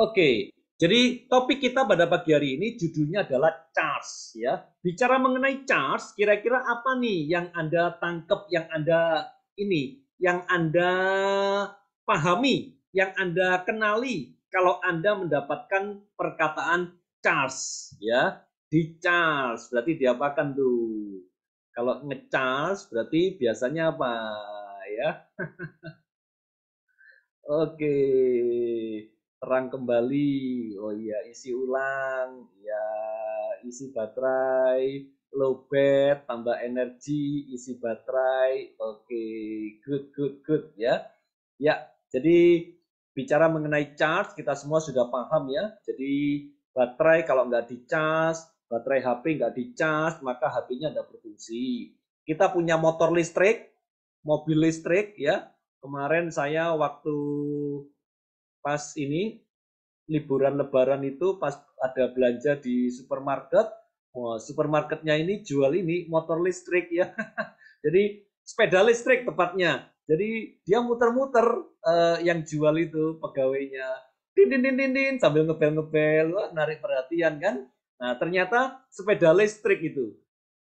Oke, jadi topik kita pada pagi hari ini judulnya adalah charge ya. Bicara mengenai charge, kira-kira apa nih yang Anda tangkap, yang Anda ini, yang Anda pahami, yang Anda kenali kalau Anda mendapatkan perkataan charge ya. Di charge berarti diapakan tuh? Kalau ngecharge berarti biasanya apa ya? Oke terang kembali oh iya isi ulang ya isi baterai low lowbat tambah energi isi baterai oke okay. good good good ya ya jadi bicara mengenai charge kita semua sudah paham ya jadi baterai kalau nggak di charge baterai HP nggak di charge maka HP-nya nggak berfungsi kita punya motor listrik mobil listrik ya kemarin saya waktu pas ini liburan lebaran itu pas ada belanja di supermarket, wah supermarketnya ini jual ini motor listrik ya. Jadi sepeda listrik tepatnya. Jadi dia muter-muter uh, yang jual itu pegawainya. Din din din din, din sambil ngebel-ngebel, wah, narik perhatian kan. Nah, ternyata sepeda listrik itu.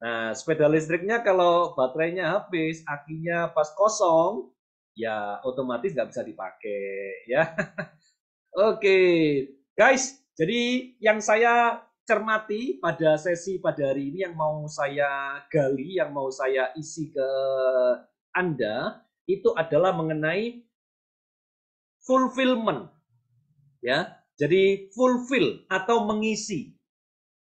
Nah, sepeda listriknya kalau baterainya habis, akinya pas kosong, ya otomatis nggak bisa dipakai ya. Oke, okay. guys, jadi yang saya cermati pada sesi pada hari ini yang mau saya gali, yang mau saya isi ke Anda itu adalah mengenai fulfillment. Ya. Jadi fulfill atau mengisi.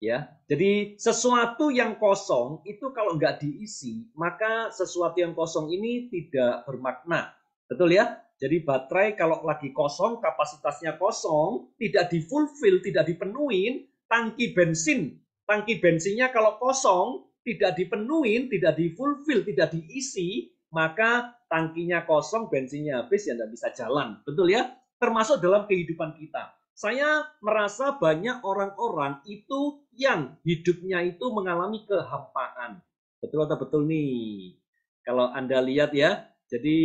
Ya. Jadi sesuatu yang kosong itu kalau nggak diisi, maka sesuatu yang kosong ini tidak bermakna Betul ya? Jadi baterai kalau lagi kosong, kapasitasnya kosong, tidak difulfill, tidak dipenuhin, tangki bensin, tangki bensinnya kalau kosong, tidak dipenuhin, tidak difulfill, tidak diisi, maka tangkinya kosong, bensinnya habis, ya tidak bisa jalan. Betul ya? Termasuk dalam kehidupan kita. Saya merasa banyak orang-orang itu yang hidupnya itu mengalami kehampaan. Betul atau betul nih? Kalau Anda lihat ya, jadi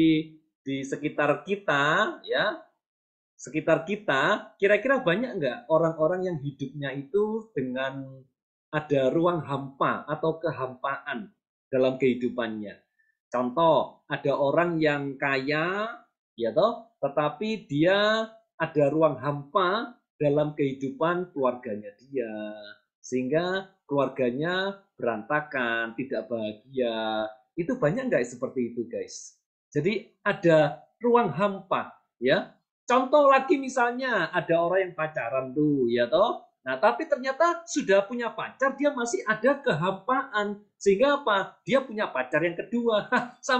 di sekitar kita ya sekitar kita kira-kira banyak nggak orang-orang yang hidupnya itu dengan ada ruang hampa atau kehampaan dalam kehidupannya contoh ada orang yang kaya ya toh tetapi dia ada ruang hampa dalam kehidupan keluarganya dia sehingga keluarganya berantakan tidak bahagia itu banyak nggak seperti itu guys jadi ada ruang hampa, ya. Contoh lagi misalnya ada orang yang pacaran tuh, ya toh. Nah, tapi ternyata sudah punya pacar, dia masih ada kehampaan. Sehingga apa? Dia punya pacar yang kedua.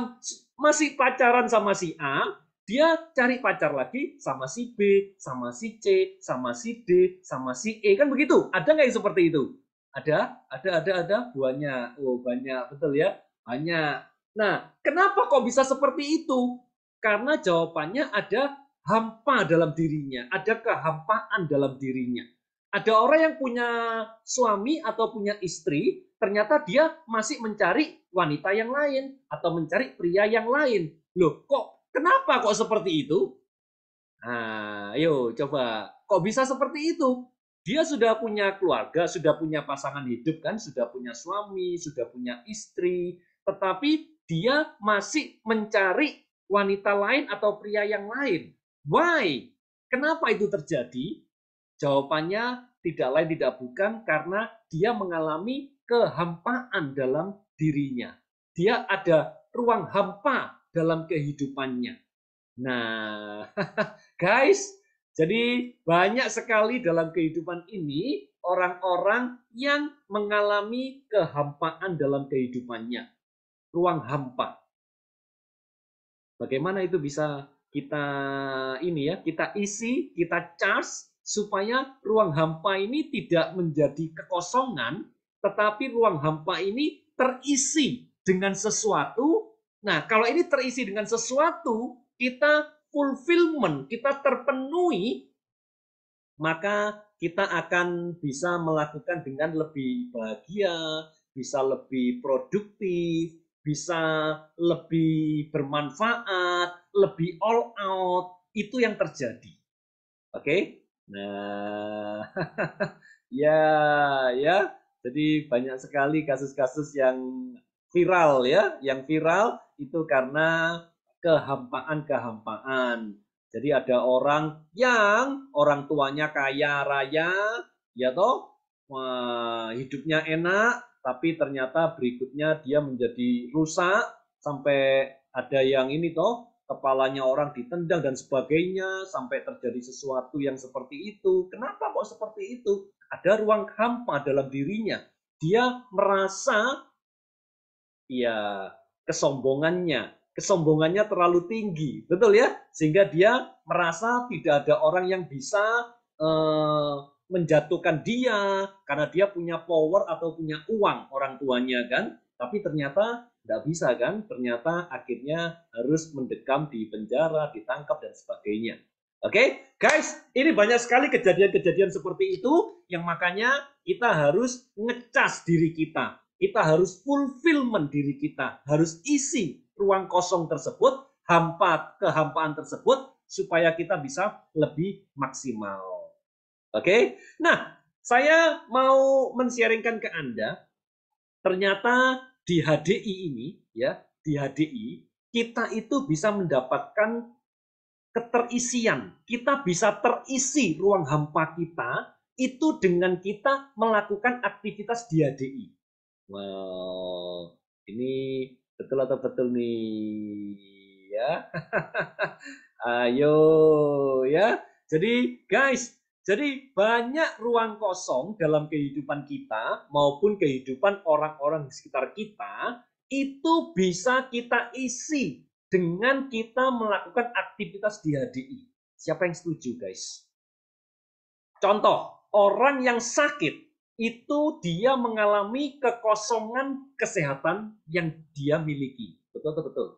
masih pacaran sama si A, dia cari pacar lagi sama si B, sama si C, sama si D, sama si E. Kan begitu? Ada nggak yang seperti itu? Ada, ada, ada, ada. Banyak, Oh, banyak. Betul ya? Banyak. Nah, kenapa kok bisa seperti itu? Karena jawabannya ada hampa dalam dirinya, ada kehampaan dalam dirinya. Ada orang yang punya suami atau punya istri, ternyata dia masih mencari wanita yang lain atau mencari pria yang lain. Loh, kok kenapa kok seperti itu? Nah, ayo coba. Kok bisa seperti itu? dia sudah punya keluarga, sudah punya pasangan hidup kan, sudah punya suami, sudah punya istri, tetapi dia masih mencari wanita lain atau pria yang lain. Why? Kenapa itu terjadi? Jawabannya tidak lain tidak bukan karena dia mengalami kehampaan dalam dirinya. Dia ada ruang hampa dalam kehidupannya. Nah, guys, jadi banyak sekali dalam kehidupan ini orang-orang yang mengalami kehampaan dalam kehidupannya ruang hampa. Bagaimana itu bisa kita ini ya, kita isi, kita charge supaya ruang hampa ini tidak menjadi kekosongan, tetapi ruang hampa ini terisi dengan sesuatu. Nah, kalau ini terisi dengan sesuatu, kita fulfillment, kita terpenuhi, maka kita akan bisa melakukan dengan lebih bahagia, bisa lebih produktif, bisa lebih bermanfaat, lebih all out, itu yang terjadi. Oke? Okay? Nah, ya ya. Jadi banyak sekali kasus-kasus yang viral ya, yang viral itu karena kehampaan-kehampaan. Jadi ada orang yang orang tuanya kaya raya, ya toh, Wah, hidupnya enak, tapi ternyata berikutnya dia menjadi rusak sampai ada yang ini toh kepalanya orang ditendang dan sebagainya sampai terjadi sesuatu yang seperti itu. Kenapa kok seperti itu? Ada ruang hampa dalam dirinya. Dia merasa ya kesombongannya, kesombongannya terlalu tinggi, betul ya? Sehingga dia merasa tidak ada orang yang bisa eh, menjatuhkan dia karena dia punya power atau punya uang orang tuanya kan. Tapi ternyata tidak bisa kan, ternyata akhirnya harus mendekam di penjara, ditangkap dan sebagainya. Oke, okay? guys, ini banyak sekali kejadian-kejadian seperti itu yang makanya kita harus ngecas diri kita. Kita harus fulfillment diri kita, harus isi ruang kosong tersebut, hampa kehampaan tersebut supaya kita bisa lebih maksimal. Oke? Okay? Nah, saya mau mensiaringkan ke Anda ternyata di HDI ini ya, di HDI kita itu bisa mendapatkan keterisian. Kita bisa terisi ruang hampa kita itu dengan kita melakukan aktivitas di HDI. Wow, ini betul atau betul nih ya? Ayo ya. Jadi guys, jadi banyak ruang kosong dalam kehidupan kita maupun kehidupan orang-orang di sekitar kita itu bisa kita isi dengan kita melakukan aktivitas di HDI. Siapa yang setuju guys? Contoh, orang yang sakit itu dia mengalami kekosongan kesehatan yang dia miliki. Betul atau betul?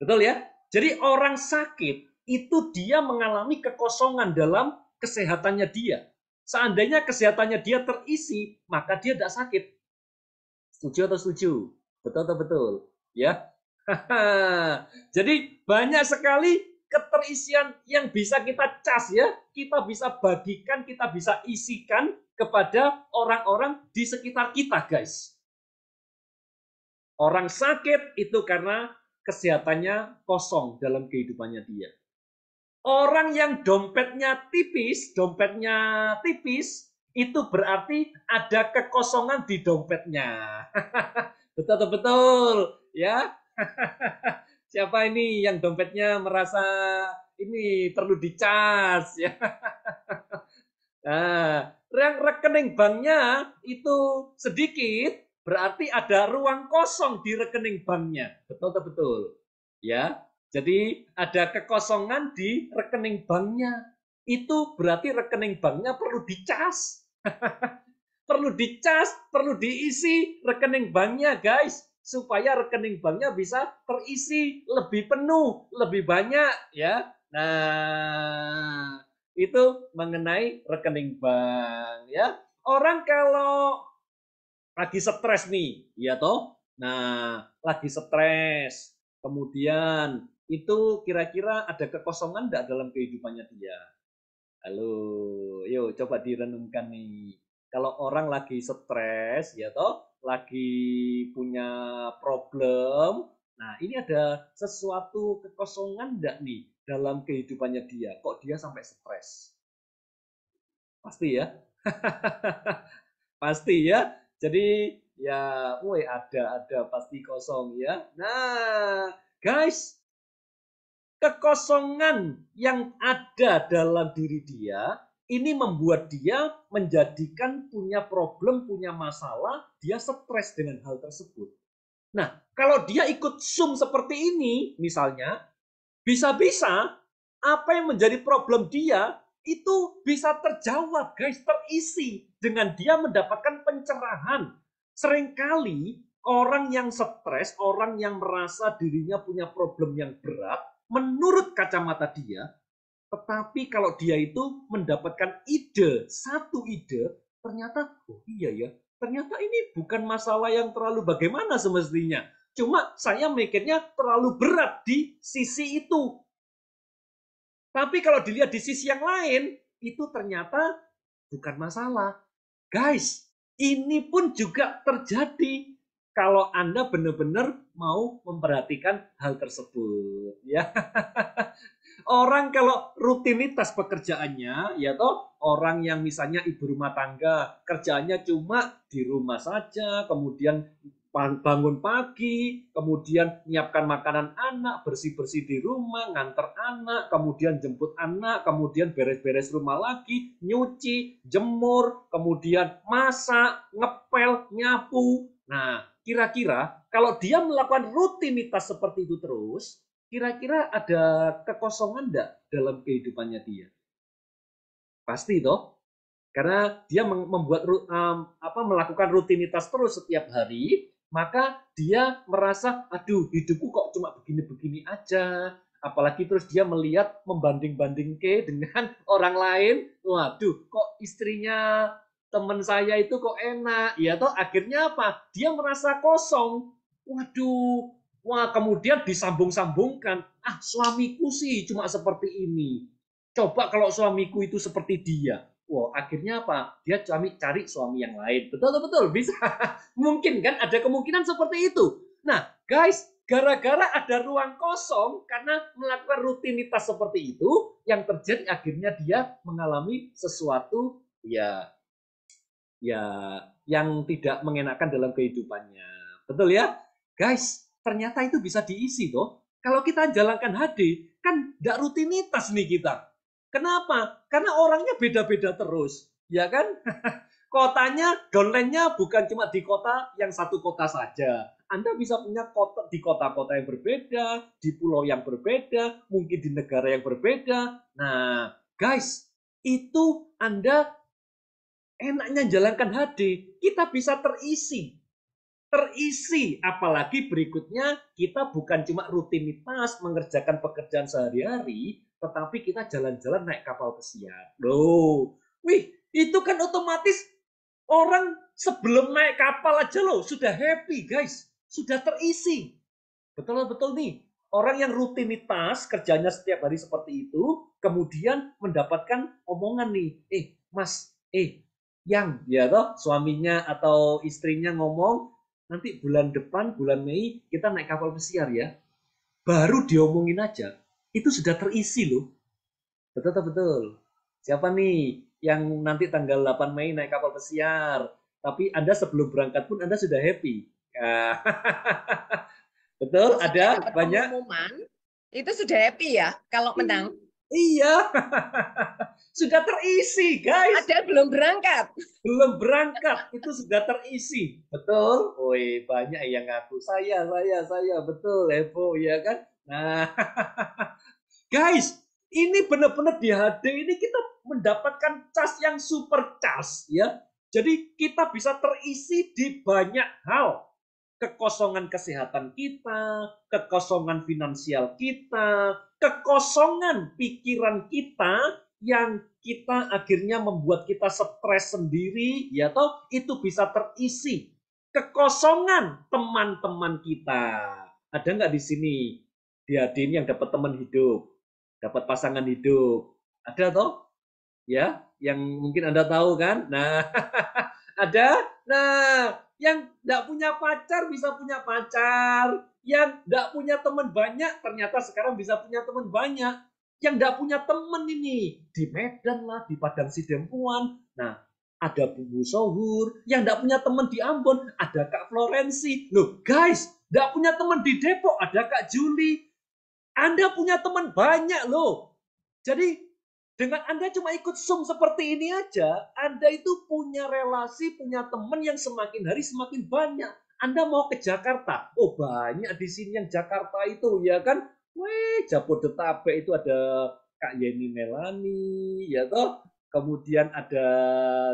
Betul ya? Jadi orang sakit itu dia mengalami kekosongan dalam kesehatannya dia. Seandainya kesehatannya dia terisi, maka dia tidak sakit. Setuju atau setuju? Betul atau betul? Ya. Jadi banyak sekali keterisian yang bisa kita cas ya, kita bisa bagikan, kita bisa isikan kepada orang-orang di sekitar kita, guys. Orang sakit itu karena kesehatannya kosong dalam kehidupannya dia. Orang yang dompetnya tipis, dompetnya tipis, itu berarti ada kekosongan di dompetnya. betul atau betul? Ya. Siapa ini yang dompetnya merasa ini perlu dicas ya. Nah, yang rekening banknya itu sedikit, berarti ada ruang kosong di rekening banknya. Betul atau betul? Ya. Jadi ada kekosongan di rekening banknya. Itu berarti rekening banknya perlu dicas. perlu dicas, perlu diisi rekening banknya guys. Supaya rekening banknya bisa terisi lebih penuh, lebih banyak ya. Nah, itu mengenai rekening bank ya. Orang kalau lagi stres nih, ya toh. Nah, lagi stres, kemudian itu kira-kira ada kekosongan tidak dalam kehidupannya dia? Halo, yuk coba direnungkan nih. Kalau orang lagi stres, ya toh, lagi punya problem, nah ini ada sesuatu kekosongan enggak nih dalam kehidupannya dia? Kok dia sampai stres? Pasti ya. Pasti ya. Jadi ya, woi ada ada pasti kosong ya. Nah, guys, Kekosongan yang ada dalam diri dia ini membuat dia menjadikan punya problem, punya masalah, dia stres dengan hal tersebut. Nah, kalau dia ikut Zoom seperti ini misalnya, bisa-bisa apa yang menjadi problem dia itu bisa terjawab, guys, terisi dengan dia mendapatkan pencerahan. Seringkali orang yang stres, orang yang merasa dirinya punya problem yang berat, menurut kacamata dia, tetapi kalau dia itu mendapatkan ide, satu ide, ternyata oh iya ya, ternyata ini bukan masalah yang terlalu bagaimana semestinya. Cuma saya mikirnya terlalu berat di sisi itu. Tapi kalau dilihat di sisi yang lain, itu ternyata bukan masalah. Guys, ini pun juga terjadi kalau Anda benar-benar mau memperhatikan hal tersebut ya. orang kalau rutinitas pekerjaannya ya toh orang yang misalnya ibu rumah tangga kerjanya cuma di rumah saja, kemudian bangun pagi, kemudian menyiapkan makanan anak, bersih-bersih di rumah, nganter anak, kemudian jemput anak, kemudian beres-beres rumah lagi, nyuci, jemur, kemudian masak, ngepel, nyapu. Nah, kira-kira kalau dia melakukan rutinitas seperti itu terus, kira-kira ada kekosongan enggak dalam kehidupannya dia? Pasti toh. Karena dia membuat um, apa melakukan rutinitas terus setiap hari, maka dia merasa aduh hidupku kok cuma begini-begini aja. Apalagi terus dia melihat membanding-banding ke dengan orang lain. Waduh, kok istrinya teman saya itu kok enak ya toh akhirnya apa dia merasa kosong waduh wah kemudian disambung-sambungkan ah suamiku sih cuma seperti ini coba kalau suamiku itu seperti dia Wah, akhirnya apa? Dia cari, cari suami yang lain. Betul, betul, betul. Bisa. Mungkin kan ada kemungkinan seperti itu. Nah, guys, gara-gara ada ruang kosong karena melakukan rutinitas seperti itu, yang terjadi akhirnya dia mengalami sesuatu ya ya yang tidak mengenakan dalam kehidupannya. Betul ya? Guys, ternyata itu bisa diisi toh. Kalau kita jalankan HD, kan tidak rutinitas nih kita. Kenapa? Karena orangnya beda-beda terus, ya kan? Kotanya, downline-nya bukan cuma di kota yang satu kota saja. Anda bisa punya kota di kota-kota yang berbeda, di pulau yang berbeda, mungkin di negara yang berbeda. Nah, guys, itu Anda enaknya jalankan HD, kita bisa terisi. Terisi, apalagi berikutnya kita bukan cuma rutinitas mengerjakan pekerjaan sehari-hari, tetapi kita jalan-jalan naik kapal pesiar. Loh, wih, itu kan otomatis orang sebelum naik kapal aja loh, sudah happy guys, sudah terisi. Betul-betul nih, orang yang rutinitas kerjanya setiap hari seperti itu, kemudian mendapatkan omongan nih, eh mas, eh yang ya toh suaminya atau istrinya ngomong nanti bulan depan bulan Mei kita naik kapal pesiar ya baru diomongin aja itu sudah terisi loh betul betul, betul. siapa nih yang nanti tanggal 8 Mei naik kapal pesiar tapi anda sebelum berangkat pun anda sudah happy ya. betul Terus ada banyak pengumuman, itu sudah happy ya kalau hmm. menang Iya. sudah terisi, guys. Ada yang belum berangkat. Belum berangkat, itu sudah terisi. Betul? Woi, banyak yang ngaku saya, saya, saya. Betul, Evo, ya kan? Nah. guys, ini benar-benar di HD ini kita mendapatkan cas yang super cas ya. Jadi kita bisa terisi di banyak hal kekosongan kesehatan kita, kekosongan finansial kita, kekosongan pikiran kita yang kita akhirnya membuat kita stres sendiri, ya toh itu bisa terisi. Kekosongan teman-teman kita. Ada nggak di sini? Di hadirin yang dapat teman hidup, dapat pasangan hidup. Ada toh? Ya, yang mungkin Anda tahu kan? Nah, ada. Nah, yang nggak punya pacar bisa punya pacar, yang nggak punya teman banyak ternyata sekarang bisa punya teman banyak, yang nggak punya teman ini di Medan lah, di Padang Sidempuan. Nah, ada Bumbu Sohur, yang nggak punya teman di Ambon, ada Kak Florensi. Loh guys, nggak punya teman di Depok, ada Kak Juli. Anda punya teman banyak loh. Jadi dengan Anda cuma ikut Zoom seperti ini aja, Anda itu punya relasi, punya teman yang semakin hari semakin banyak. Anda mau ke Jakarta, oh banyak di sini yang Jakarta itu ya kan. Weh, Jabodetabek itu ada Kak Yeni Melani, ya toh. Kemudian ada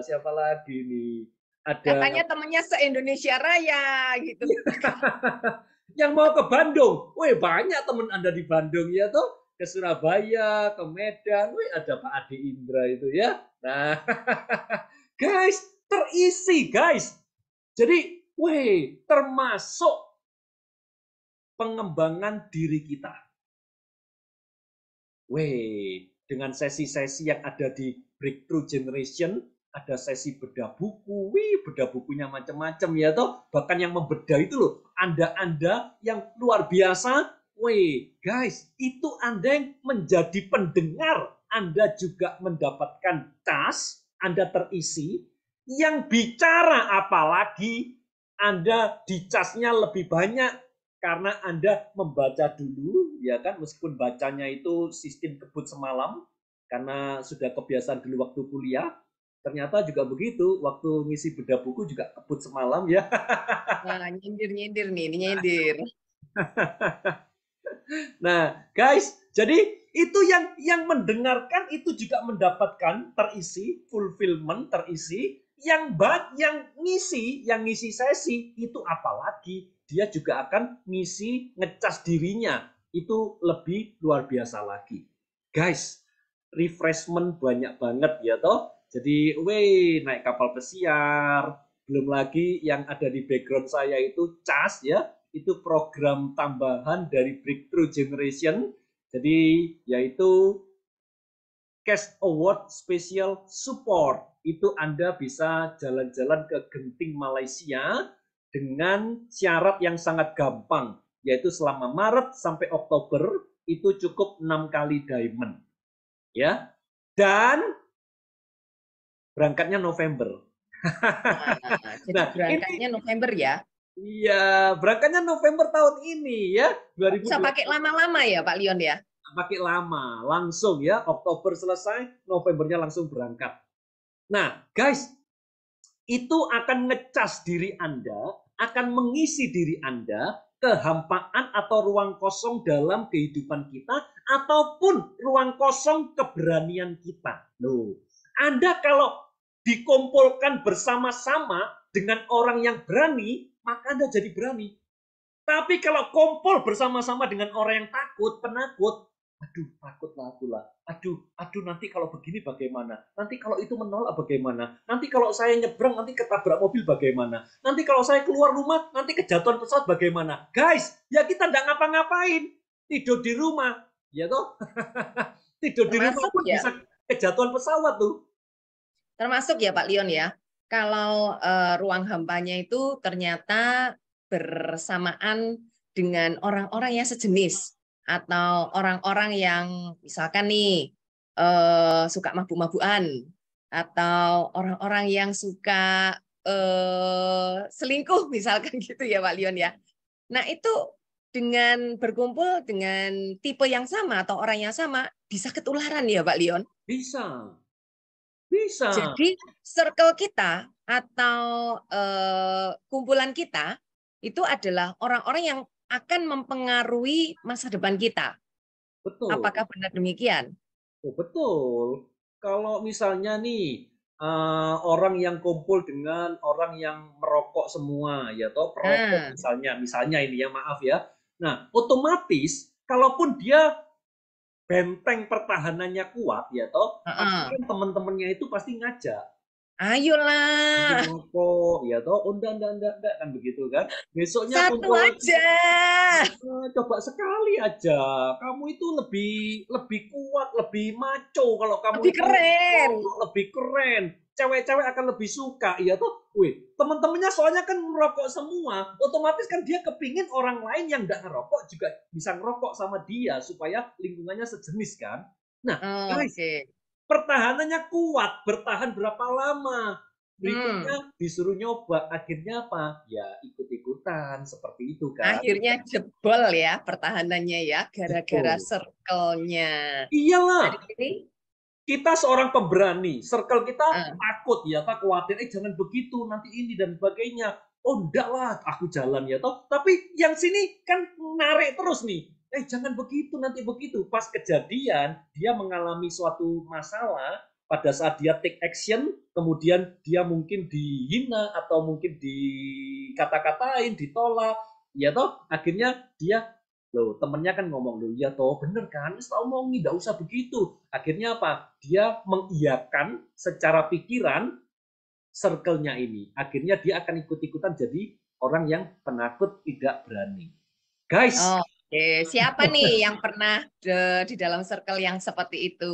siapa lagi nih? Ada Katanya temennya se-Indonesia Raya gitu. yang mau ke Bandung, weh banyak teman Anda di Bandung ya toh ke Surabaya, ke Medan, Wih, ada Pak Adi Indra itu ya. Nah, guys, terisi guys. Jadi, wih termasuk pengembangan diri kita. wih dengan sesi-sesi yang ada di Breakthrough Generation, ada sesi bedah buku, wih bedah bukunya macam-macam ya toh, bahkan yang membedah itu loh, anda-anda yang luar biasa Weh, guys, itu Anda yang menjadi pendengar. Anda juga mendapatkan tas, Anda terisi. Yang bicara apalagi Anda di casnya lebih banyak karena Anda membaca dulu, ya kan? Meskipun bacanya itu sistem kebut semalam, karena sudah kebiasaan dulu waktu kuliah, ternyata juga begitu waktu ngisi beda buku juga kebut semalam ya. Nah, nyindir nyindir nih, nyindir. nah, guys, jadi itu yang yang mendengarkan itu juga mendapatkan terisi fulfillment terisi yang bat yang ngisi yang ngisi sesi itu apalagi dia juga akan ngisi ngecas dirinya itu lebih luar biasa lagi guys refreshment banyak banget ya toh jadi weh naik kapal pesiar belum lagi yang ada di background saya itu cas ya itu program tambahan dari Breakthrough Generation. Jadi yaitu Cash Award Special Support. Itu Anda bisa jalan-jalan ke Genting Malaysia dengan syarat yang sangat gampang, yaitu selama Maret sampai Oktober itu cukup enam kali diamond. Ya. Dan berangkatnya November. nah, berangkatnya ini, November ya. Iya, berangkatnya November tahun ini ya. 2020. Bisa pakai lama-lama ya Pak Leon ya? Pakai lama, langsung ya. Oktober selesai, Novembernya langsung berangkat. Nah guys, itu akan ngecas diri Anda, akan mengisi diri Anda kehampaan atau ruang kosong dalam kehidupan kita ataupun ruang kosong keberanian kita. Loh, Anda kalau dikumpulkan bersama-sama dengan orang yang berani, maka Anda jadi berani. Tapi kalau kompor bersama-sama dengan orang yang takut, penakut, aduh takutlah aku aduh, aduh nanti kalau begini bagaimana, nanti kalau itu menolak bagaimana, nanti kalau saya nyebrang nanti ketabrak mobil bagaimana, nanti kalau saya keluar rumah nanti kejatuhan pesawat bagaimana. Guys, ya kita ndak ngapa-ngapain, tidur di rumah, ya toh, tidur di rumah pun ya. bisa kejatuhan pesawat tuh. Termasuk ya Pak Leon ya, kalau uh, ruang hambanya itu ternyata bersamaan dengan orang-orang yang sejenis atau orang-orang yang misalkan nih uh, suka mabuk mabuan atau orang-orang yang suka uh, selingkuh misalkan gitu ya Pak Leon ya. Nah itu dengan berkumpul dengan tipe yang sama atau orang yang sama bisa ketularan ya Pak Leon? Bisa, bisa. Jadi circle kita atau uh, kumpulan kita itu adalah orang-orang yang akan mempengaruhi masa depan kita. Betul. Apakah benar demikian? Oh, betul. Kalau misalnya nih uh, orang yang kumpul dengan orang yang merokok semua ya toh perokok hmm. misalnya misalnya ini ya maaf ya. Nah, otomatis kalaupun dia benteng pertahanannya kuat ya toh, uh -uh. Kan teman-temannya itu pasti ngajak. Ayolah. Ngopo, ya toh, unda oh, unda unda kan begitu kan. Besoknya satu kumpul, aja. Eh, coba sekali aja. Kamu itu lebih lebih kuat, lebih maco kalau kamu lebih itu, keren. Itu, lebih keren cewek-cewek akan lebih suka iya tuh. wih teman-temannya soalnya kan merokok semua otomatis kan dia kepingin orang lain yang nggak ngerokok juga bisa ngerokok sama dia supaya lingkungannya sejenis kan nah oh, guys okay. pertahanannya kuat bertahan berapa lama berikutnya hmm. disuruh nyoba akhirnya apa ya ikut ikutan seperti itu kan akhirnya jebol ya pertahanannya ya gara-gara circle-nya iyalah lah kita seorang pemberani, circle kita uh. takut ya, tak khawatir, eh jangan begitu, nanti ini dan sebagainya. Oh enggak lah, aku jalan ya toh. Tapi yang sini kan narik terus nih. Eh jangan begitu, nanti begitu. Pas kejadian, dia mengalami suatu masalah, pada saat dia take action, kemudian dia mungkin dihina atau mungkin dikata-katain, ditolak, ya toh akhirnya dia Loh, temennya kan ngomong, loh ya toh bener kan, selalu mau nggak usah begitu. Akhirnya apa? Dia mengiyakan secara pikiran circle-nya ini. Akhirnya dia akan ikut-ikutan jadi orang yang penakut tidak berani. Guys. Oh, okay. Siapa nih yang pernah de, di dalam circle yang seperti itu?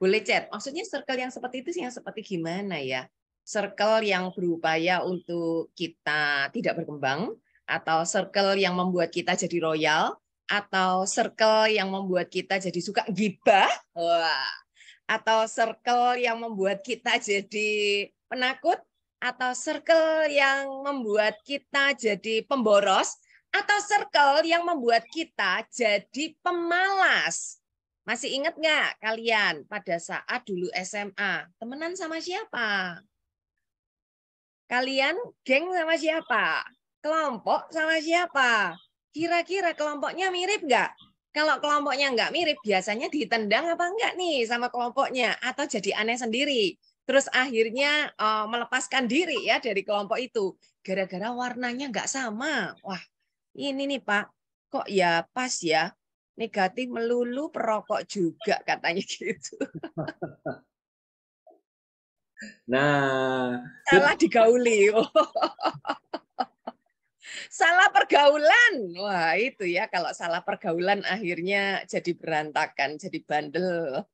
Boleh chat. Maksudnya circle yang seperti itu sih yang seperti gimana ya? Circle yang berupaya untuk kita tidak berkembang, atau circle yang membuat kita jadi royal, atau circle yang membuat kita jadi suka gibah, wah, atau circle yang membuat kita jadi penakut, atau circle yang membuat kita jadi pemboros, atau circle yang membuat kita jadi pemalas. Masih ingat nggak kalian pada saat dulu SMA? Temenan sama siapa? Kalian geng sama siapa? kelompok sama siapa? Kira-kira kelompoknya mirip nggak? Kalau kelompoknya nggak mirip, biasanya ditendang apa enggak nih sama kelompoknya? Atau jadi aneh sendiri? Terus akhirnya uh, melepaskan diri ya dari kelompok itu. Gara-gara warnanya nggak sama. Wah, ini nih Pak, kok ya pas ya? Negatif melulu perokok juga katanya gitu. Nah, salah digauli. salah pergaulan. Wah, itu ya kalau salah pergaulan akhirnya jadi berantakan, jadi bandel.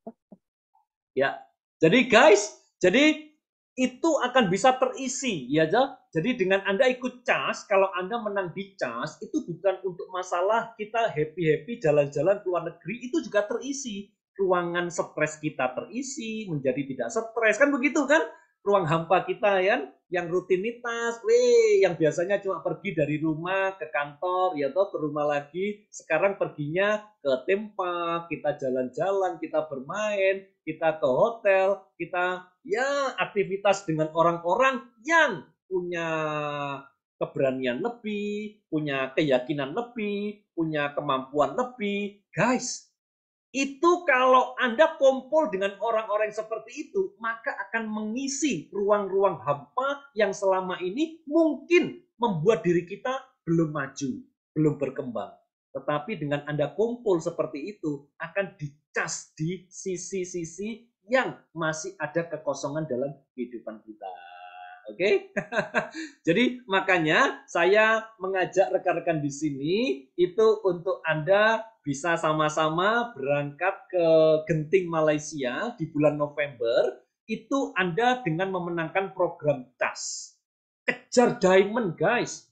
Ya. Jadi guys, jadi itu akan bisa terisi ya jadi dengan anda ikut cas kalau anda menang di cas itu bukan untuk masalah kita happy happy jalan-jalan ke luar negeri itu juga terisi ruangan stres kita terisi menjadi tidak stres kan begitu kan ruang hampa kita ya kan? yang rutinitas, weh, yang biasanya cuma pergi dari rumah ke kantor, ya toh ke rumah lagi, sekarang perginya ke tempa, kita jalan-jalan, kita bermain, kita ke hotel, kita ya aktivitas dengan orang-orang yang punya keberanian lebih, punya keyakinan lebih, punya kemampuan lebih. Guys, itu kalau Anda kumpul dengan orang-orang seperti itu, maka akan mengisi ruang-ruang hampa yang selama ini mungkin membuat diri kita belum maju, belum berkembang. Tetapi dengan Anda kumpul seperti itu, akan dicas di sisi-sisi yang masih ada kekosongan dalam kehidupan kita. Oke, okay? jadi makanya saya mengajak rekan-rekan di sini itu untuk Anda bisa sama-sama berangkat ke Genting Malaysia di bulan November itu Anda dengan memenangkan program TAS. Kejar diamond, guys.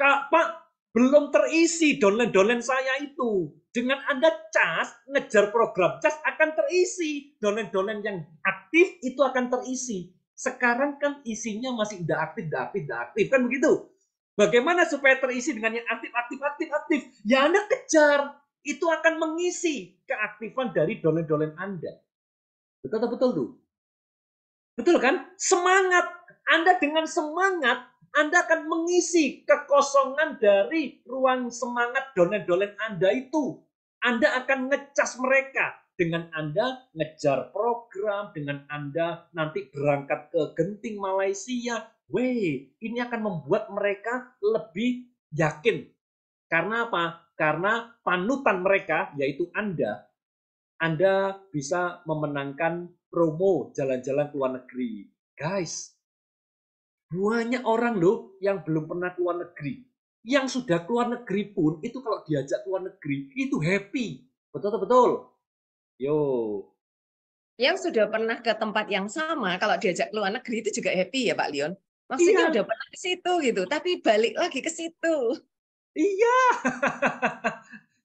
Kak, Pak, belum terisi downline-downline saya itu. Dengan Anda cas, ngejar program cas akan terisi. Downline-downline yang aktif itu akan terisi. Sekarang kan isinya masih tidak aktif, tidak aktif, tidak aktif. Kan begitu? Bagaimana supaya terisi dengan yang aktif, aktif, aktif, aktif? Ya Anda kejar itu akan mengisi keaktifan dari dolen-dolen Anda. Betul atau betul tuh? Betul kan? Semangat. Anda dengan semangat, Anda akan mengisi kekosongan dari ruang semangat dolen-dolen Anda itu. Anda akan ngecas mereka. Dengan Anda ngejar program, dengan Anda nanti berangkat ke genting Malaysia. Weh, ini akan membuat mereka lebih yakin. Karena apa? karena panutan mereka yaitu Anda, Anda bisa memenangkan promo jalan-jalan ke luar negeri. Guys, banyak orang loh yang belum pernah ke luar negeri. Yang sudah ke luar negeri pun itu kalau diajak ke luar negeri itu happy. Betul betul. betul. Yo. Yang sudah pernah ke tempat yang sama kalau diajak ke luar negeri itu juga happy ya Pak Leon. Maksudnya iya. udah pernah ke situ gitu, tapi balik lagi ke situ. Iya.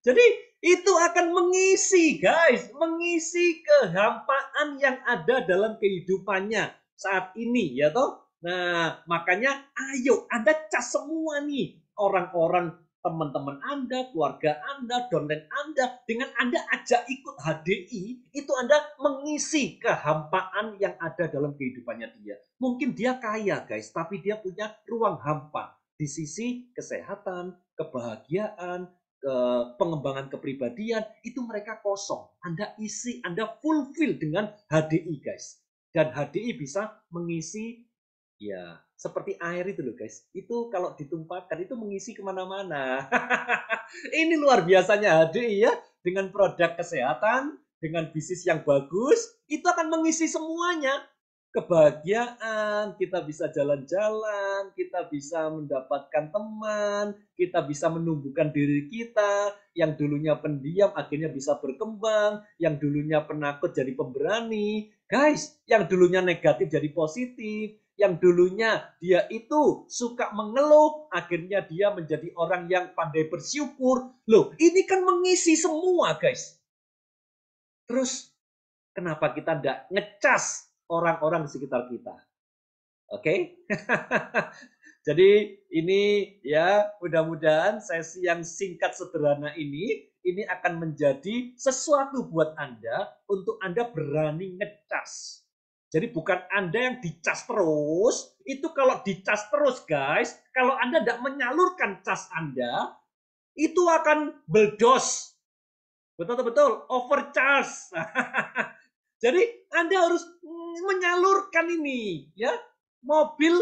Jadi itu akan mengisi guys, mengisi kehampaan yang ada dalam kehidupannya saat ini ya toh. Nah, makanya ayo ada cas semua nih orang-orang teman-teman Anda, keluarga Anda, donen Anda, dengan Anda ajak ikut HDI, itu Anda mengisi kehampaan yang ada dalam kehidupannya dia. Mungkin dia kaya guys, tapi dia punya ruang hampa di sisi kesehatan, kebahagiaan, ke pengembangan kepribadian, itu mereka kosong. Anda isi, Anda fulfill dengan HDI guys. Dan HDI bisa mengisi ya seperti air itu loh guys. Itu kalau ditumpahkan itu mengisi kemana-mana. Ini luar biasanya HDI ya. Dengan produk kesehatan, dengan bisnis yang bagus, itu akan mengisi semuanya kebahagiaan, kita bisa jalan-jalan, kita bisa mendapatkan teman, kita bisa menumbuhkan diri kita yang dulunya pendiam akhirnya bisa berkembang, yang dulunya penakut jadi pemberani. Guys, yang dulunya negatif jadi positif, yang dulunya dia itu suka mengeluh, akhirnya dia menjadi orang yang pandai bersyukur. Loh, ini kan mengisi semua, guys. Terus kenapa kita tidak ngecas orang-orang di sekitar kita. Oke? Okay? Jadi ini ya mudah-mudahan sesi yang singkat sederhana ini ini akan menjadi sesuatu buat Anda untuk Anda berani ngecas. Jadi bukan Anda yang dicas terus, itu kalau dicas terus guys, kalau Anda tidak menyalurkan cas Anda, itu akan beldos. Betul-betul overcharge. Jadi Anda harus menyalurkan ini ya mobil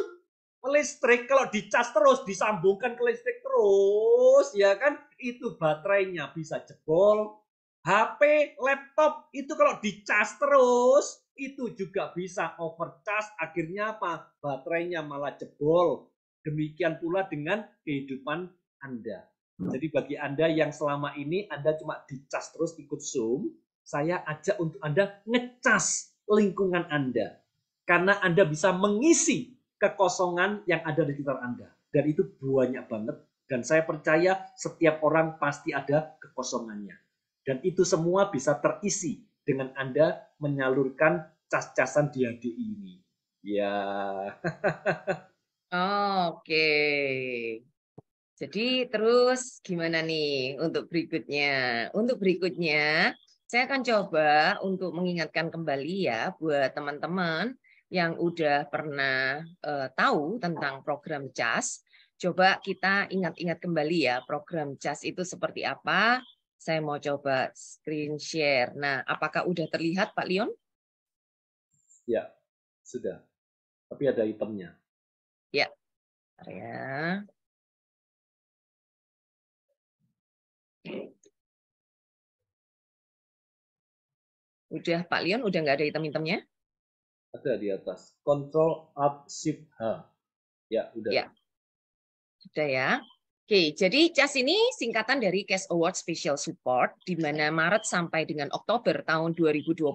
listrik kalau dicas terus disambungkan ke listrik terus ya kan itu baterainya bisa jebol HP laptop itu kalau dicas terus itu juga bisa overcharge akhirnya apa baterainya malah jebol demikian pula dengan kehidupan Anda jadi bagi Anda yang selama ini Anda cuma dicas terus ikut Zoom saya ajak untuk Anda ngecas lingkungan Anda. Karena Anda bisa mengisi kekosongan yang ada di sekitar Anda. Dan itu banyak banget. Dan saya percaya setiap orang pasti ada kekosongannya. Dan itu semua bisa terisi dengan Anda menyalurkan cas-casan di HDI ini. Ya. Oke. Jadi terus gimana nih untuk berikutnya? Untuk berikutnya, saya akan coba untuk mengingatkan kembali ya buat teman-teman yang udah pernah uh, tahu tentang program CAS. Coba kita ingat-ingat kembali ya program CAS itu seperti apa. Saya mau coba screen share. Nah, apakah udah terlihat Pak Leon? Ya, sudah. Tapi ada itemnya. Ya. Ya. Udah Pak Leon, udah nggak ada item-itemnya? Ada di atas. Control up Shift H. Ya, udah. Ya. Sudah ya. Oke, jadi CAS ini singkatan dari Cash Award Special Support, di mana Maret sampai dengan Oktober tahun 2023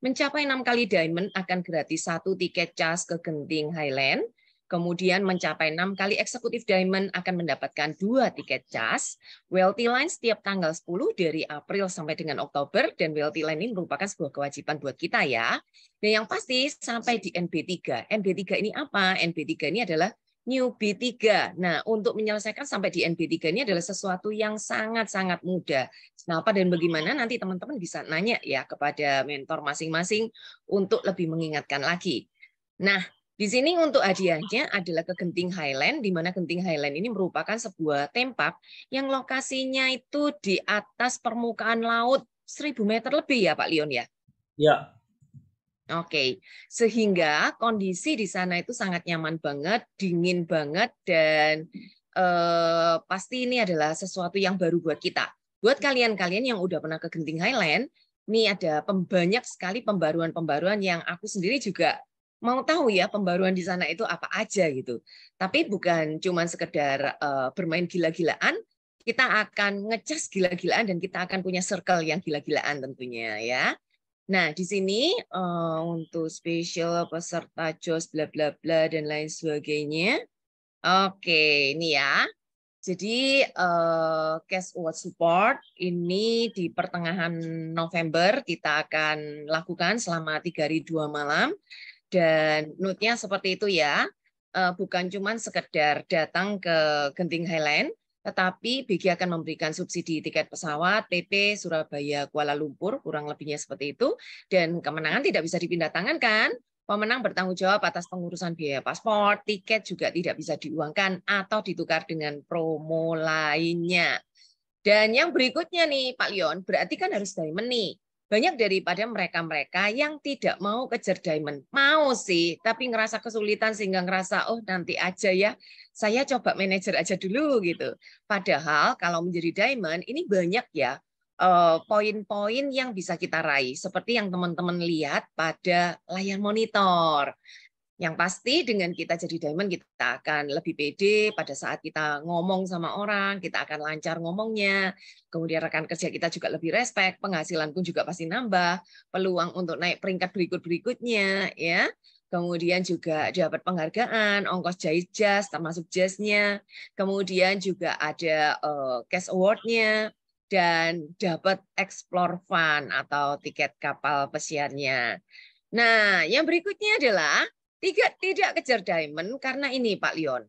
mencapai enam kali diamond akan gratis satu tiket CAS ke Genting Highland, Kemudian mencapai 6 kali eksekutif diamond akan mendapatkan dua tiket cas. Wealthy Line setiap tanggal 10 dari April sampai dengan Oktober dan Wealthy Line ini merupakan sebuah kewajiban buat kita ya. Dan yang pasti sampai di NB3. NB3 ini apa? NB3 ini adalah New B3. Nah, untuk menyelesaikan sampai di NB3 ini adalah sesuatu yang sangat-sangat mudah. Kenapa dan bagaimana nanti teman-teman bisa nanya ya kepada mentor masing-masing untuk lebih mengingatkan lagi. Nah, di sini untuk hadiahnya adalah ke Genting Highland, di mana Genting Highland ini merupakan sebuah tempat yang lokasinya itu di atas permukaan laut 1000 meter lebih ya Pak Leon ya? Ya, Oke, sehingga kondisi di sana itu sangat nyaman banget, dingin banget, dan eh, pasti ini adalah sesuatu yang baru buat kita. Buat kalian-kalian yang udah pernah ke Genting Highland, ini ada banyak sekali pembaruan-pembaruan yang aku sendiri juga mau tahu ya pembaruan di sana itu apa aja gitu. Tapi bukan cuma sekedar uh, bermain gila-gilaan, kita akan ngecas gila-gilaan dan kita akan punya circle yang gila-gilaan tentunya ya. Nah, di sini uh, untuk special peserta JOS bla bla bla dan lain sebagainya. Oke, ini ya. Jadi uh, cash award support ini di pertengahan November kita akan lakukan selama tiga hari dua malam dan note-nya seperti itu ya, eh, bukan cuma sekedar datang ke Genting Highland, tetapi BG akan memberikan subsidi tiket pesawat PP Surabaya Kuala Lumpur kurang lebihnya seperti itu dan kemenangan tidak bisa dipindah tangan kan pemenang bertanggung jawab atas pengurusan biaya paspor tiket juga tidak bisa diuangkan atau ditukar dengan promo lainnya dan yang berikutnya nih Pak Leon berarti kan harus diamond nih banyak daripada mereka-mereka yang tidak mau kejar diamond. Mau sih, tapi ngerasa kesulitan sehingga ngerasa, oh nanti aja ya, saya coba manajer aja dulu gitu. Padahal kalau menjadi diamond, ini banyak ya eh, poin-poin yang bisa kita raih. Seperti yang teman-teman lihat pada layar monitor. Yang pasti dengan kita jadi diamond kita akan lebih pede pada saat kita ngomong sama orang, kita akan lancar ngomongnya. Kemudian rekan kerja kita juga lebih respect, penghasilan pun juga pasti nambah, peluang untuk naik peringkat berikut-berikutnya ya. Kemudian juga dapat penghargaan, ongkos jahit jas termasuk jasnya. Kemudian juga ada uh, cash award-nya dan dapat explore fun atau tiket kapal pesiarnya. Nah, yang berikutnya adalah tidak, tidak kejar diamond karena ini Pak Leon.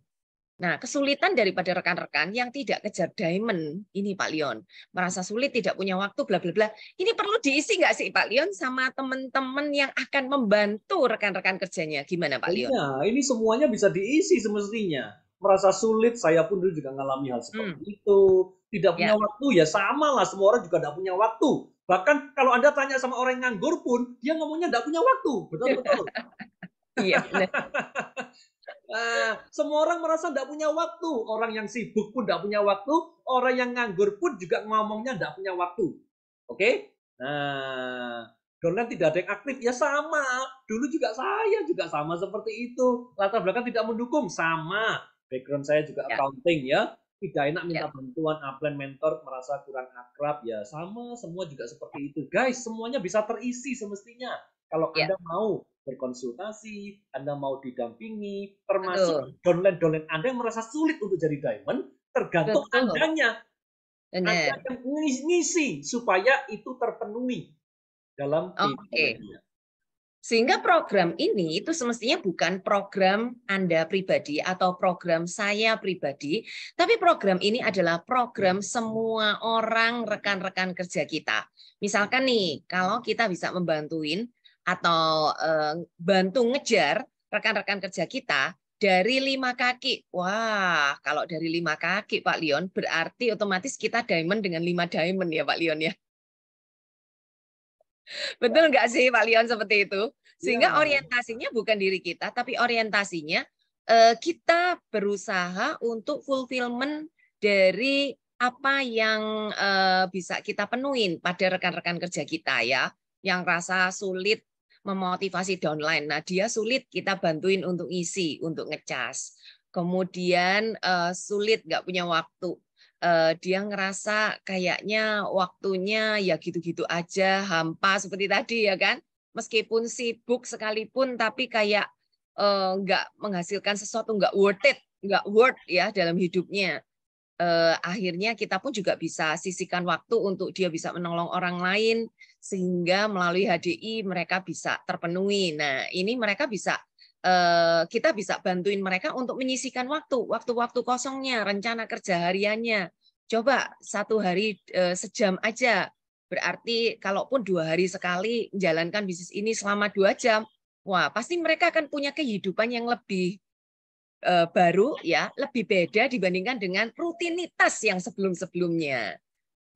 Nah, kesulitan daripada rekan-rekan yang tidak kejar diamond ini Pak Leon, merasa sulit tidak punya waktu bla bla bla. Ini perlu diisi nggak sih Pak Leon sama teman-teman yang akan membantu rekan-rekan kerjanya? Gimana Pak Leon? Iya, ini semuanya bisa diisi semestinya. Merasa sulit, saya pun dulu juga mengalami hal seperti hmm. itu. Tidak punya ya. waktu ya sama lah, semua orang juga tidak punya waktu. Bahkan kalau Anda tanya sama orang yang nganggur pun, dia ngomongnya tidak punya waktu. Betul-betul. Iya Uh, semua orang merasa tidak punya waktu. Orang yang sibuk pun tidak punya waktu. Orang yang nganggur pun juga ngomongnya tidak punya waktu. Oke? Okay? Nah, downline tidak ada yang aktif. Ya sama. Dulu juga saya juga sama seperti itu. Latar belakang tidak mendukung. Sama. Background saya juga ya. accounting ya. Tidak enak minta ya. bantuan, upline mentor merasa kurang akrab. Ya sama, semua juga seperti itu. Guys, semuanya bisa terisi semestinya. Kalau yeah. Anda mau berkonsultasi, Anda mau didampingi, termasuk downline-downline Anda yang merasa sulit untuk jadi diamond, tergantung Betul. Andanya. Anda akan ngisi supaya itu terpenuhi dalam okay. Sehingga program ini itu semestinya bukan program Anda pribadi atau program saya pribadi, tapi program ini adalah program semua orang rekan-rekan kerja kita. Misalkan nih, kalau kita bisa membantuin atau eh, bantu ngejar rekan-rekan kerja kita dari lima kaki. Wah, kalau dari lima kaki Pak Leon berarti otomatis kita diamond dengan lima diamond ya Pak Leon ya. Betul nggak sih Pak Leon seperti itu? Iya. Sehingga orientasinya bukan diri kita, tapi orientasinya eh, kita berusaha untuk fulfillment dari apa yang eh, bisa kita penuhin pada rekan-rekan kerja kita ya, yang rasa sulit memotivasi downline. Nah, dia sulit kita bantuin untuk isi, untuk ngecas. Kemudian uh, sulit nggak punya waktu. Uh, dia ngerasa kayaknya waktunya ya gitu-gitu aja, hampa seperti tadi ya kan. Meskipun sibuk sekalipun, tapi kayak uh, menghasilkan sesuatu, nggak worth it, nggak worth ya dalam hidupnya eh, akhirnya kita pun juga bisa sisihkan waktu untuk dia bisa menolong orang lain sehingga melalui HDI mereka bisa terpenuhi. Nah, ini mereka bisa eh, kita bisa bantuin mereka untuk menyisihkan waktu, waktu-waktu kosongnya, rencana kerja hariannya. Coba satu hari eh, sejam aja. Berarti kalaupun dua hari sekali menjalankan bisnis ini selama dua jam, wah pasti mereka akan punya kehidupan yang lebih Eh, baru ya lebih beda dibandingkan dengan rutinitas yang sebelum-sebelumnya.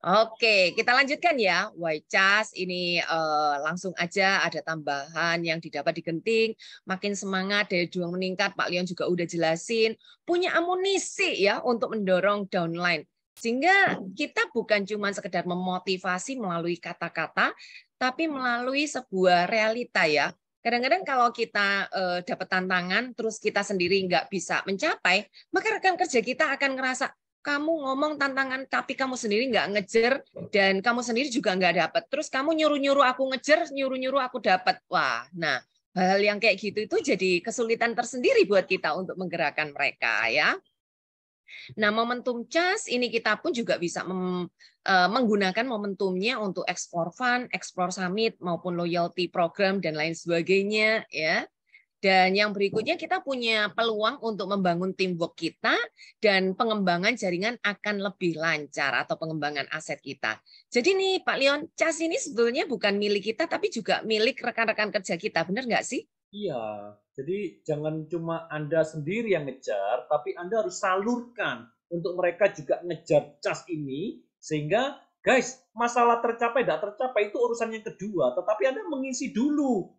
Oke, kita lanjutkan ya. Waicas ini uh, langsung aja ada tambahan yang didapat di Genting. Makin semangat, daya juang meningkat. Pak Leon juga udah jelasin. Punya amunisi ya untuk mendorong downline. Sehingga kita bukan cuma sekedar memotivasi melalui kata-kata, tapi melalui sebuah realita ya. Kadang-kadang kalau kita e, dapat tantangan, terus kita sendiri nggak bisa mencapai, maka rekan kerja kita akan ngerasa kamu ngomong tantangan, tapi kamu sendiri nggak ngejar, dan kamu sendiri juga nggak dapat. Terus kamu nyuruh-nyuruh aku ngejar, nyuruh-nyuruh aku dapat. Wah, nah hal yang kayak gitu itu jadi kesulitan tersendiri buat kita untuk menggerakkan mereka ya. Nah, momentum cas ini kita pun juga bisa mem, e, menggunakan momentumnya untuk ekspor fund, ekspor summit maupun loyalty program dan lain sebagainya ya. Dan yang berikutnya kita punya peluang untuk membangun teamwork kita dan pengembangan jaringan akan lebih lancar atau pengembangan aset kita. Jadi nih Pak Leon, cas ini sebetulnya bukan milik kita tapi juga milik rekan-rekan kerja kita, benar nggak sih? Iya, jadi jangan cuma Anda sendiri yang ngejar, tapi Anda harus salurkan untuk mereka juga ngejar cas ini, sehingga guys, masalah tercapai tidak tercapai itu urusan yang kedua, tetapi Anda mengisi dulu.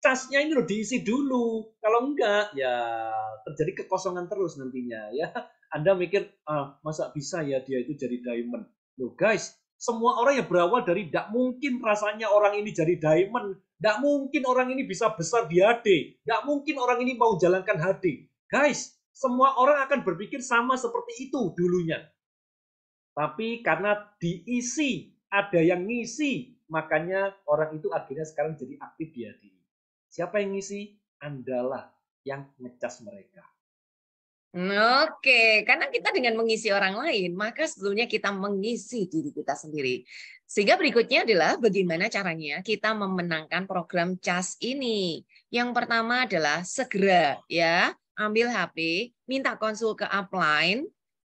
Casnya ini loh diisi dulu. Kalau enggak, ya terjadi kekosongan terus nantinya ya. Anda mikir, ah, masa bisa ya dia itu jadi diamond? Loh guys, semua orang yang berawal dari tidak mungkin rasanya orang ini jadi diamond. Tidak mungkin orang ini bisa besar di HD. Tidak mungkin orang ini mau jalankan HD. Guys, semua orang akan berpikir sama seperti itu dulunya. Tapi karena diisi, ada yang ngisi, makanya orang itu akhirnya sekarang jadi aktif di HD. Siapa yang ngisi? Andalah yang ngecas mereka. Oke, karena kita dengan mengisi orang lain, maka sebetulnya kita mengisi diri kita sendiri. Sehingga berikutnya adalah bagaimana caranya kita memenangkan program cas ini. Yang pertama adalah segera ya, ambil HP, minta konsul ke upline,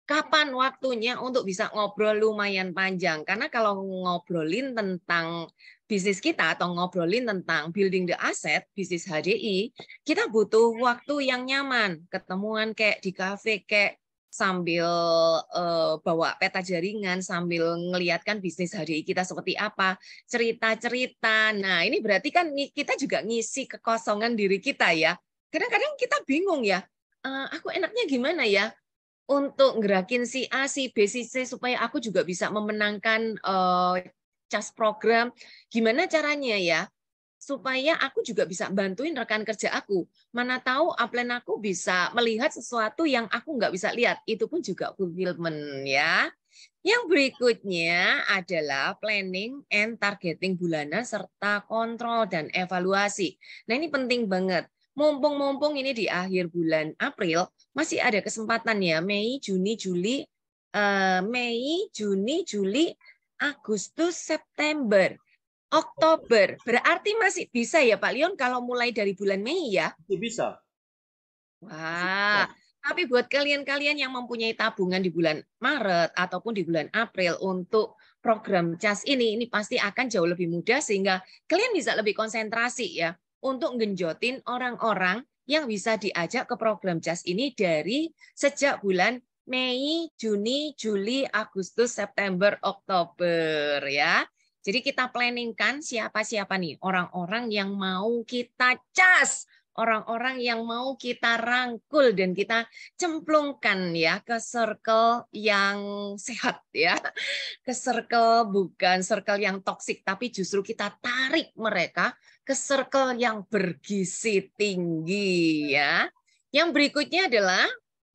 kapan waktunya untuk bisa ngobrol lumayan panjang. Karena kalau ngobrolin tentang bisnis kita atau ngobrolin tentang building the asset, bisnis HDI, kita butuh waktu yang nyaman, ketemuan kayak di kafe kayak sambil uh, bawa peta jaringan, sambil ngeliatkan bisnis HDI kita seperti apa, cerita-cerita. Nah, ini berarti kan kita juga ngisi kekosongan diri kita ya. Kadang-kadang kita bingung ya, uh, aku enaknya gimana ya? untuk gerakin si A, si B, si C supaya aku juga bisa memenangkan uh, cas program, gimana caranya ya supaya aku juga bisa bantuin rekan kerja aku. Mana tahu upline aku bisa melihat sesuatu yang aku nggak bisa lihat. Itu pun juga fulfillment ya. Yang berikutnya adalah planning and targeting bulanan serta kontrol dan evaluasi. Nah ini penting banget. Mumpung-mumpung ini di akhir bulan April, masih ada kesempatan ya Mei, Juni, Juli, uh, Mei, Juni, Juli, Agustus, September, Oktober. Berarti masih bisa ya Pak Leon kalau mulai dari bulan Mei ya? Itu bisa. Wah, tapi buat kalian-kalian yang mempunyai tabungan di bulan Maret ataupun di bulan April untuk program cas ini, ini pasti akan jauh lebih mudah sehingga kalian bisa lebih konsentrasi ya untuk genjotin orang-orang yang bisa diajak ke program cas ini dari sejak bulan Mei, Juni, Juli, Agustus, September, Oktober ya. Jadi kita planningkan siapa-siapa nih orang-orang yang mau kita cas, orang-orang yang mau kita rangkul dan kita cemplungkan ya ke circle yang sehat ya. Ke circle bukan circle yang toksik tapi justru kita tarik mereka ke circle yang bergizi tinggi ya. Yang berikutnya adalah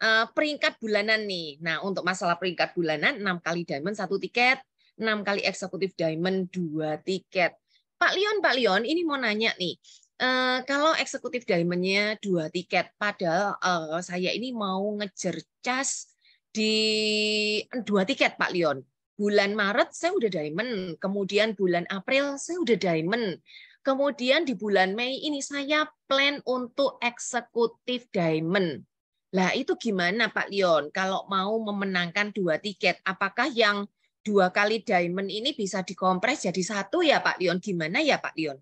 Eh, peringkat bulanan nih. Nah, untuk masalah peringkat bulanan 6 kali diamond satu tiket, 6 kali eksekutif diamond dua tiket. Pak Leon, Pak Leon, ini mau nanya nih. Uh, kalau eksekutif diamondnya dua tiket, padahal uh, saya ini mau ngejar cas di dua tiket Pak Leon. Bulan Maret saya udah diamond, kemudian bulan April saya udah diamond. Kemudian di bulan Mei ini saya plan untuk eksekutif diamond. Lah itu gimana Pak Leon kalau mau memenangkan dua tiket? Apakah yang dua kali diamond ini bisa dikompres jadi satu ya Pak Leon? Gimana ya Pak Leon?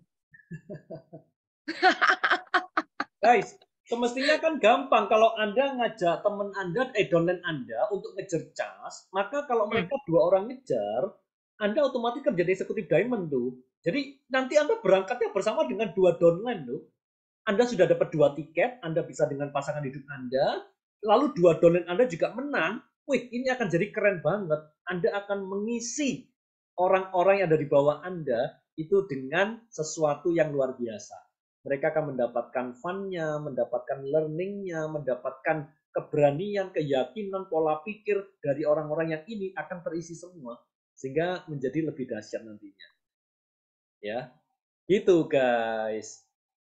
Guys, semestinya kan gampang kalau Anda ngajak teman Anda, eh downline Anda untuk ngejar cas, maka kalau hmm. mereka dua orang ngejar, Anda otomatis kan jadi eksekutif diamond tuh. Jadi nanti Anda berangkatnya bersama dengan dua downline tuh. Anda sudah dapat dua tiket, Anda bisa dengan pasangan hidup Anda, lalu dua donen Anda juga menang, wih ini akan jadi keren banget. Anda akan mengisi orang-orang yang ada di bawah Anda itu dengan sesuatu yang luar biasa. Mereka akan mendapatkan fun-nya, mendapatkan learning-nya, mendapatkan keberanian, keyakinan, pola pikir dari orang-orang yang ini akan terisi semua sehingga menjadi lebih dahsyat nantinya. Ya. Gitu guys.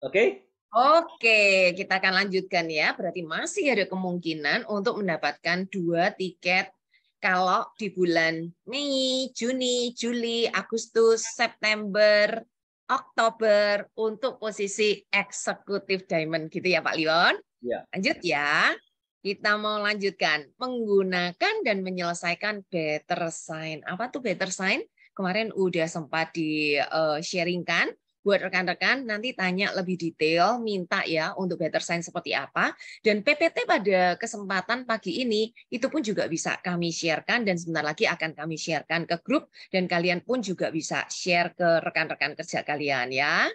Oke? Okay? Oke, kita akan lanjutkan ya. Berarti masih ada kemungkinan untuk mendapatkan dua tiket kalau di bulan Mei, Juni, Juli, Agustus, September, Oktober untuk posisi eksekutif diamond gitu ya Pak Leon? Ya. Lanjut ya. Kita mau lanjutkan menggunakan dan menyelesaikan better sign. Apa tuh better sign? Kemarin udah sempat di uh, sharingkan buat rekan-rekan nanti tanya lebih detail, minta ya untuk better sign seperti apa. Dan PPT pada kesempatan pagi ini itu pun juga bisa kami sharekan dan sebentar lagi akan kami sharekan ke grup dan kalian pun juga bisa share ke rekan-rekan kerja kalian ya.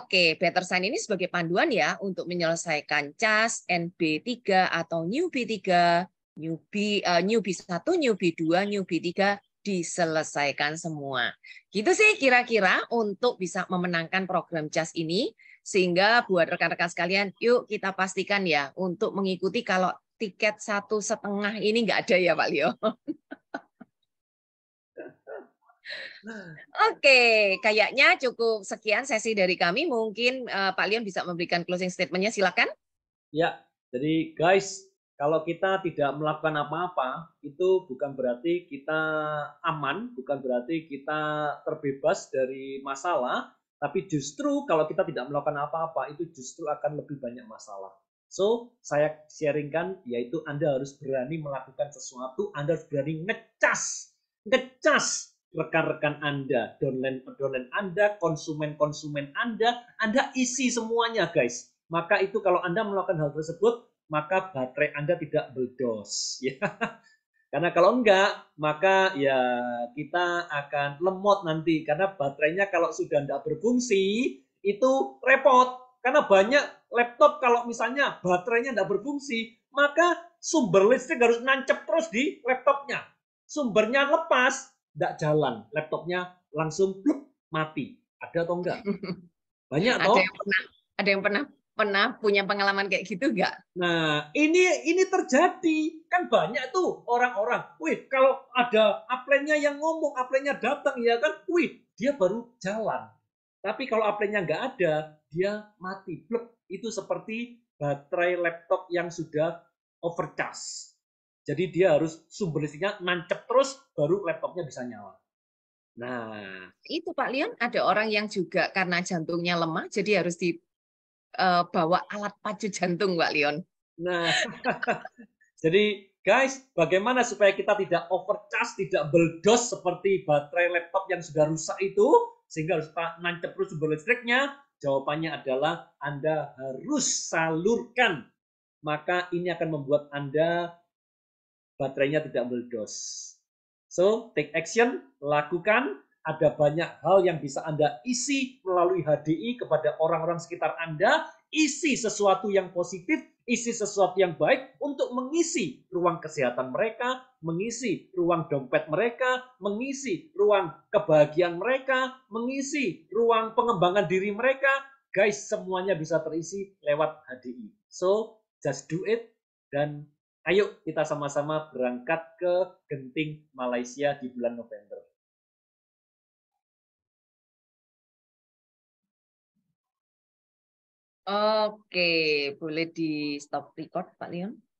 Oke, better sign ini sebagai panduan ya untuk menyelesaikan CAS, NB3 atau New B3, New B, uh, New B1, New B2, New B3 diselesaikan semua. Gitu sih kira-kira untuk bisa memenangkan program CAS ini sehingga buat rekan-rekan sekalian, yuk kita pastikan ya untuk mengikuti kalau tiket satu setengah ini nggak ada ya Pak Leo. Oke, okay, kayaknya cukup sekian sesi dari kami. Mungkin uh, Pak Leon bisa memberikan closing statementnya, silakan. Ya, jadi guys, kalau kita tidak melakukan apa-apa, itu bukan berarti kita aman, bukan berarti kita terbebas dari masalah, tapi justru kalau kita tidak melakukan apa-apa, itu justru akan lebih banyak masalah. So, saya sharingkan yaitu Anda harus berani melakukan sesuatu, Anda harus berani ngecas, ngecas rekan-rekan Anda, downline-downline Anda, konsumen-konsumen Anda, Anda isi semuanya guys. Maka itu kalau Anda melakukan hal tersebut, maka baterai Anda tidak berdos. Ya. Karena kalau enggak, maka ya kita akan lemot nanti. Karena baterainya kalau sudah tidak berfungsi, itu repot. Karena banyak laptop kalau misalnya baterainya tidak berfungsi, maka sumber listrik harus nancep terus di laptopnya. Sumbernya lepas, tidak jalan. Laptopnya langsung mati. Ada atau enggak? Banyak atau? ada Yang pernah, ada yang pernah pernah punya pengalaman kayak gitu nggak? Nah, ini ini terjadi kan banyak tuh orang-orang. Wih, kalau ada upline yang ngomong, upline datang ya kan, wih dia baru jalan. Tapi kalau upline-nya nggak ada, dia mati. Blek. Itu seperti baterai laptop yang sudah overcharge. Jadi dia harus sumber listriknya nancep terus baru laptopnya bisa nyala. Nah, itu Pak Leon ada orang yang juga karena jantungnya lemah jadi harus di uh, bawa alat pacu jantung, Mbak Leon. Nah, jadi guys, bagaimana supaya kita tidak overcharge, tidak beldos seperti baterai laptop yang sudah rusak itu, sehingga harus nancep terus sumber listriknya? Jawabannya adalah Anda harus salurkan. Maka ini akan membuat Anda baterainya tidak meledos. So, take action, lakukan, ada banyak hal yang bisa Anda isi melalui HDI kepada orang-orang sekitar Anda. Isi sesuatu yang positif, isi sesuatu yang baik untuk mengisi ruang kesehatan mereka, mengisi ruang dompet mereka, mengisi ruang kebahagiaan mereka, mengisi ruang pengembangan diri mereka. Guys, semuanya bisa terisi lewat HDI. So, just do it dan ayo kita sama-sama berangkat ke Genting, Malaysia di bulan November. Oke, boleh di stop record Pak Leon?